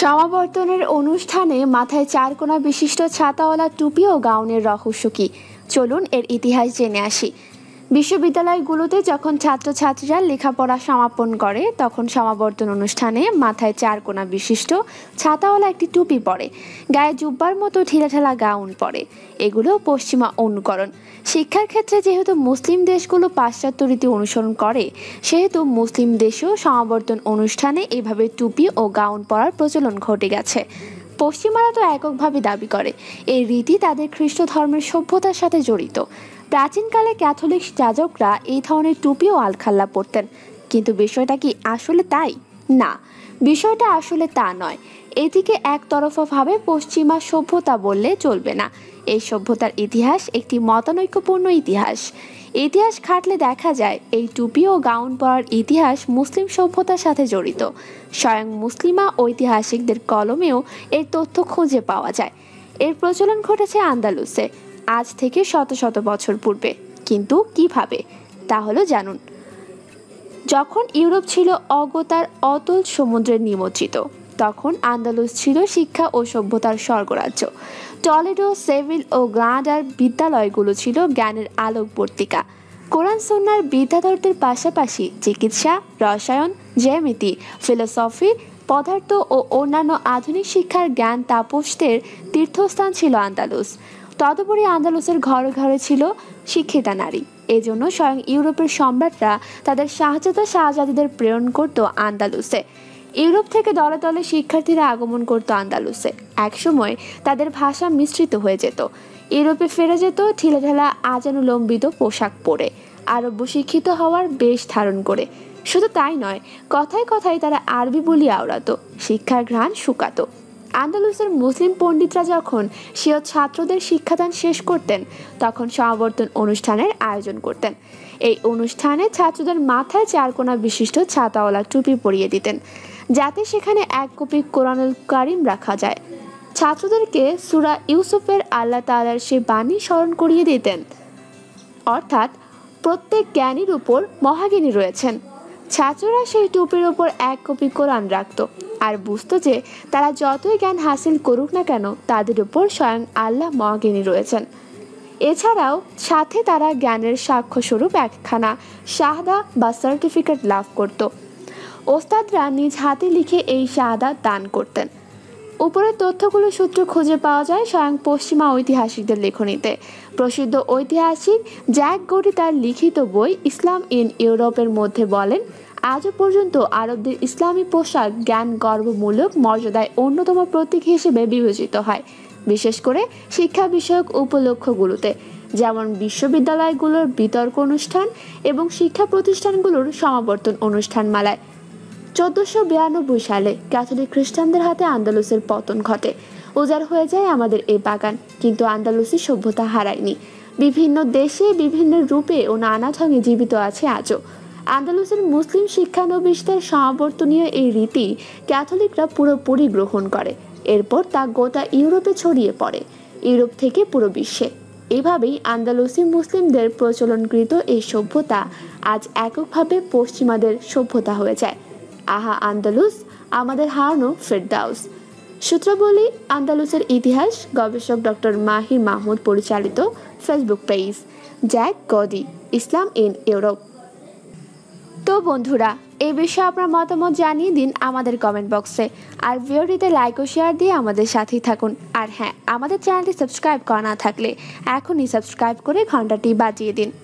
সমাবর্তনের অনুষ্ঠানে মাথায় চার কোনা বিশিষ্ট ছাতাওয়ালা টুপি ও গাউনের রহস্য কি চলুন এর ইতিহাস জেনে আসি বিশ্ববিদ্যালয়গুলোতে যখন ছাত্রছাত্রীরা লেখাপড়া সমাপন করে তখন সমাবর্তন অনুষ্ঠানে মাথায় চার কোনা বিশিষ্ট ছাতাওয়ালা একটি টুপি পরে গায়ে জুব্বার মতো ঠেলাঠেলা গাউন পরে এগুলো পশ্চিমা অনুকরণ শিক্ষার ক্ষেত্রে যেহেতু মুসলিম দেশগুলো পাশ্চাত্য রীতি অনুসরণ করে সেহেতু মুসলিম দেশেও সমাবর্তন অনুষ্ঠানে এভাবে টুপি ও গাউন পরার প্রচলন ঘটে গেছে পশ্চিমারা তো এককভাবে দাবি করে এই রীতি তাদের খ্রিস্ট ধর্মের সভ্যতার সাথে জড়িত প্রাচীনকালে ক্যাথলিক যাজকরা এই ধরনের টুপি ও আলখাল্লা পরতেন কিন্তু বিষয়টা কি আসলে তাই না বিষয়টা আসলে তা নয় এটিকে একতরফাভাবে পশ্চিমা সভ্যতা বললে চলবে না এই সভ্যতার ইতিহাস একটি মতানৈক্যপূর্ণ ইতিহাস ইতিহাস ঘাটলে দেখা যায় এই টুপি ও গাউন পরার ইতিহাস মুসলিম সভ্যতার সাথে জড়িত স্বয়ং মুসলিমা ঐতিহাসিকদের কলমেও এর তথ্য খুঁজে পাওয়া যায় এর প্রচলন ঘটেছে আন্দালুসে আজ থেকে শত শত বছর পূর্বে কিন্তু কিভাবে তা হলো জানুন যখন ইউরোপ ছিল অগতার অতল সমুদ্রে নিমজ্জিত তখন আন্দালুস ছিল শিক্ষা ও সভ্যতার স্বর্গরাজ্য টলেডো সেভিল ও গ্রানাডার বিদ্যালয়গুলো ছিল জ্ঞানের আলোকবর্তিকা কোরআন সন্ন্যার বিদ্যাধরদের পাশাপাশি চিকিৎসা রসায়ন জ্যামিতি ফিলোসফি পদার্থ ও অন্যান্য আধুনিক শিক্ষার জ্ঞান তাপসদের তীর্থস্থান ছিল আন্দালুস তদুপরি আন্দালুসের ঘরে ঘরে ছিল শিক্ষিতা নারী এজন্য স্বয়ং ইউরোপের সম্রাটরা তাদের শাহজাদা শাহজাদিদের প্রেরণ করত আন্দালুসে ইউরোপ থেকে দলে দলে শিক্ষার্থীরা আগমন করত আন্দালুসে একসময় তাদের ভাষা মিশ্রিত হয়ে যেত ইউরোপে ফিরে যেত ঠেলা আজানুলম্বিত পোশাক পরে আরব্য শিক্ষিত হওয়ার বেশ ধারণ করে শুধু তাই নয় কথায় কথায় তারা আরবি বলি আওড়াতো শিক্ষার ঘ্রাণ শুকাতো আন্দালুসের মুসলিম পণ্ডিতরা যখন সেও ছাত্রদের শিক্ষাদান শেষ করতেন তখন সমাবর্তন অনুষ্ঠানের আয়োজন করতেন এই অনুষ্ঠানে ছাত্রদের মাথায় চারকোনা বিশিষ্ট ছাতাওয়ালা টুপি পরিয়ে দিতেন যাতে সেখানে এক কপি কোরআনুল কারিম রাখা যায় ছাত্রদেরকে সুরা ইউসুফের আল্লাহ তালার সে বাণী স্মরণ করিয়ে দিতেন অর্থাৎ প্রত্যেক জ্ঞানীর উপর মহাগিনী রয়েছেন ছাত্ররা সেই টুপির উপর এক কপি কোরআন রাখত আর বুঝতো যে তারা যতই জ্ঞান হাসিল করুক না কেন তাদের উপর স্বয়ং আল্লাহ মহাগিনী রয়েছেন এছাড়াও সাথে তারা জ্ঞানের সাক্ষ্যস্বরূপ একখানা শাহাদা বা সার্টিফিকেট লাভ করত ওস্তাদরা নিজ হাতে লিখে এই শাহাদা দান করতেন উপরের তথ্যগুলো সূত্র খুঁজে পাওয়া যায় স্বয়ং পশ্চিমা ঐতিহাসিকদের লেখনীতে প্রসিদ্ধ ঐতিহাসিক জ্যাক গৌরি তার লিখিত বই ইসলাম ইন ইউরোপের মধ্যে বলেন আজও পর্যন্ত আরবদের ইসলামী পোশাক জ্ঞান গর্বমূলক মর্যাদায় অন্যতম প্রতীক হিসেবে বিবেচিত হয় বিশেষ করে শিক্ষা বিষয়ক উপলক্ষগুলোতে যেমন বিশ্ববিদ্যালয়গুলোর বিতর্ক অনুষ্ঠান এবং শিক্ষা প্রতিষ্ঠানগুলোর সমাবর্তন অনুষ্ঠান মালায় চোদ্দশো বিরানব্বই সালে ক্যাথলিক খ্রিস্টানদের হাতে আন্দালুসের পতন ঘটে উজাড় হয়ে যায় আমাদের এই বাগান কিন্তু আন্দালুসি সভ্যতা হারায়নি বিভিন্ন দেশে বিভিন্ন রূপে ও নানা ঢঙে জীবিত আছে আজও আন্দালুসের মুসলিম শিক্ষানবিশদের সমাবর্তনীয় এই রীতি ক্যাথলিকরা পুরোপুরি গ্রহণ করে এরপর তা গোটা ইউরোপে ছড়িয়ে পড়ে ইউরোপ থেকে পুরো বিশ্বে এভাবেই আন্দালুসি মুসলিমদের প্রচলনকৃত এই সভ্যতা আজ এককভাবে পশ্চিমাদের সভ্যতা হয়ে যায় আহা আন্দালুস আমাদের হারানো ফেরদাউস সূত্রাবলী আন্দালুসের ইতিহাস গবেষক ডক্টর মাহির মাহমুদ পরিচালিত ফেসবুক পেজ জ্যাক গদি ইসলাম ইন ইউরোপ তো বন্ধুরা এই বিষয়ে আপনার মতামত জানিয়ে দিন আমাদের কমেন্ট বক্সে আর ভিডিওটিতে লাইক ও শেয়ার দিয়ে আমাদের সাথেই থাকুন আর হ্যাঁ আমাদের চ্যানেলটি সাবস্ক্রাইব করা না থাকলে এখনই সাবস্ক্রাইব করে ঘন্টাটি বাজিয়ে দিন